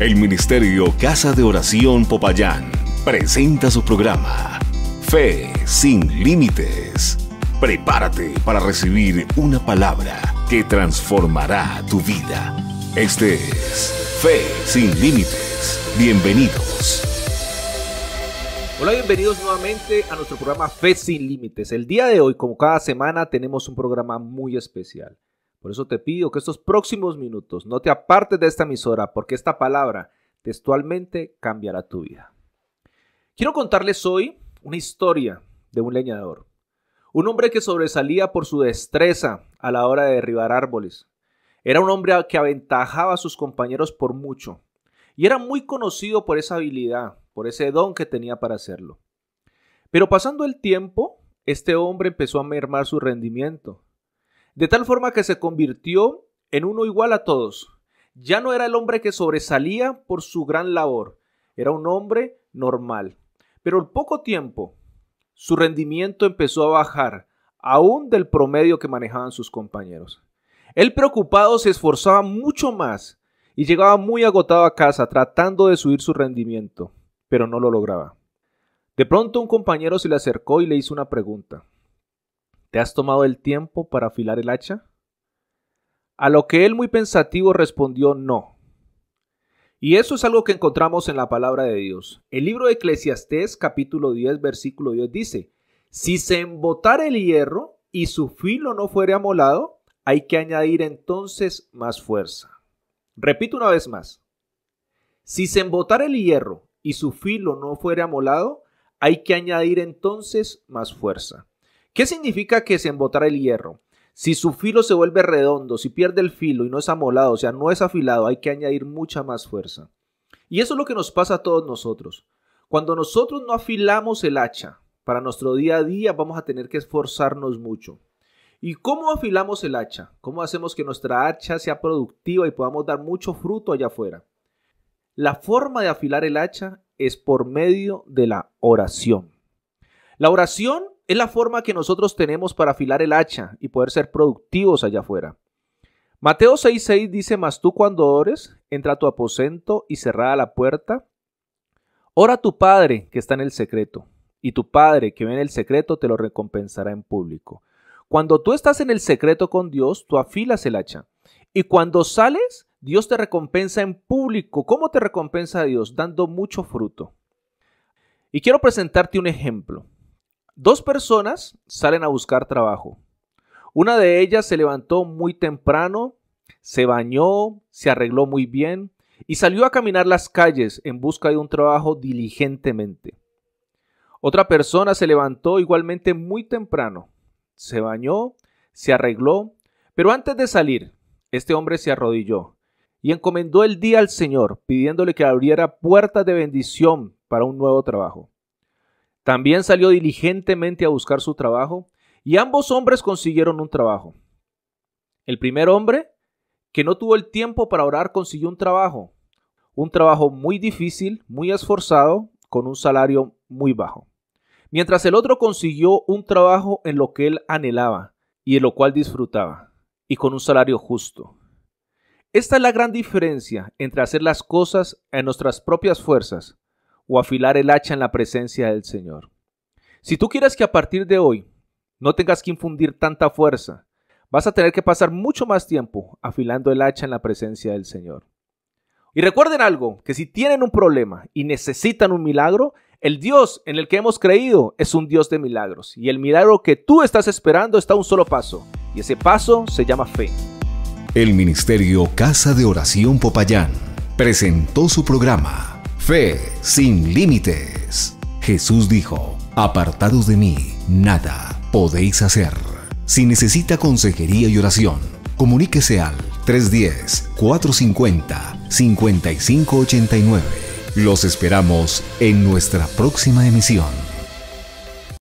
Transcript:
El Ministerio Casa de Oración Popayán presenta su programa Fe sin Límites. Prepárate para recibir una palabra que transformará tu vida. Este es Fe sin Límites. Bienvenidos. Hola, bienvenidos nuevamente a nuestro programa Fe sin Límites. El día de hoy, como cada semana, tenemos un programa muy especial. Por eso te pido que estos próximos minutos no te apartes de esta emisora, porque esta palabra textualmente cambiará tu vida. Quiero contarles hoy una historia de un leñador, un hombre que sobresalía por su destreza a la hora de derribar árboles. Era un hombre que aventajaba a sus compañeros por mucho y era muy conocido por esa habilidad, por ese don que tenía para hacerlo. Pero pasando el tiempo, este hombre empezó a mermar su rendimiento de tal forma que se convirtió en uno igual a todos. Ya no era el hombre que sobresalía por su gran labor, era un hombre normal. Pero al poco tiempo, su rendimiento empezó a bajar, aún del promedio que manejaban sus compañeros. Él preocupado se esforzaba mucho más y llegaba muy agotado a casa tratando de subir su rendimiento, pero no lo lograba. De pronto un compañero se le acercó y le hizo una pregunta. ¿Te has tomado el tiempo para afilar el hacha? A lo que él muy pensativo respondió no. Y eso es algo que encontramos en la palabra de Dios. El libro de Eclesiastés capítulo 10 versículo 10 dice, si se embotara el hierro y su filo no fuere amolado, hay que añadir entonces más fuerza. Repito una vez más, si se embotara el hierro y su filo no fuere amolado, hay que añadir entonces más fuerza. ¿Qué significa que se embotará el hierro? Si su filo se vuelve redondo, si pierde el filo y no es amolado, o sea, no es afilado, hay que añadir mucha más fuerza. Y eso es lo que nos pasa a todos nosotros. Cuando nosotros no afilamos el hacha para nuestro día a día, vamos a tener que esforzarnos mucho. ¿Y cómo afilamos el hacha? ¿Cómo hacemos que nuestra hacha sea productiva y podamos dar mucho fruto allá afuera? La forma de afilar el hacha es por medio de la oración. La oración es la forma que nosotros tenemos para afilar el hacha y poder ser productivos allá afuera. Mateo 6:6 dice, más tú cuando ores, entra a tu aposento y cerrada la puerta. Ora a tu Padre que está en el secreto, y tu Padre que ve en el secreto te lo recompensará en público. Cuando tú estás en el secreto con Dios, tú afilas el hacha. Y cuando sales, Dios te recompensa en público. ¿Cómo te recompensa Dios? Dando mucho fruto. Y quiero presentarte un ejemplo. Dos personas salen a buscar trabajo. Una de ellas se levantó muy temprano, se bañó, se arregló muy bien y salió a caminar las calles en busca de un trabajo diligentemente. Otra persona se levantó igualmente muy temprano, se bañó, se arregló, pero antes de salir, este hombre se arrodilló y encomendó el día al Señor, pidiéndole que abriera puertas de bendición para un nuevo trabajo. También salió diligentemente a buscar su trabajo y ambos hombres consiguieron un trabajo. El primer hombre, que no tuvo el tiempo para orar, consiguió un trabajo, un trabajo muy difícil, muy esforzado, con un salario muy bajo. Mientras el otro consiguió un trabajo en lo que él anhelaba y en lo cual disfrutaba, y con un salario justo. Esta es la gran diferencia entre hacer las cosas en nuestras propias fuerzas o afilar el hacha en la presencia del Señor. Si tú quieres que a partir de hoy no tengas que infundir tanta fuerza, vas a tener que pasar mucho más tiempo afilando el hacha en la presencia del Señor. Y recuerden algo, que si tienen un problema y necesitan un milagro, el Dios en el que hemos creído es un Dios de milagros. Y el milagro que tú estás esperando está a un solo paso. Y ese paso se llama fe. El Ministerio Casa de Oración Popayán presentó su programa Fe sin límites. Jesús dijo, apartados de mí, nada podéis hacer. Si necesita consejería y oración, comuníquese al 310-450-5589. Los esperamos en nuestra próxima emisión.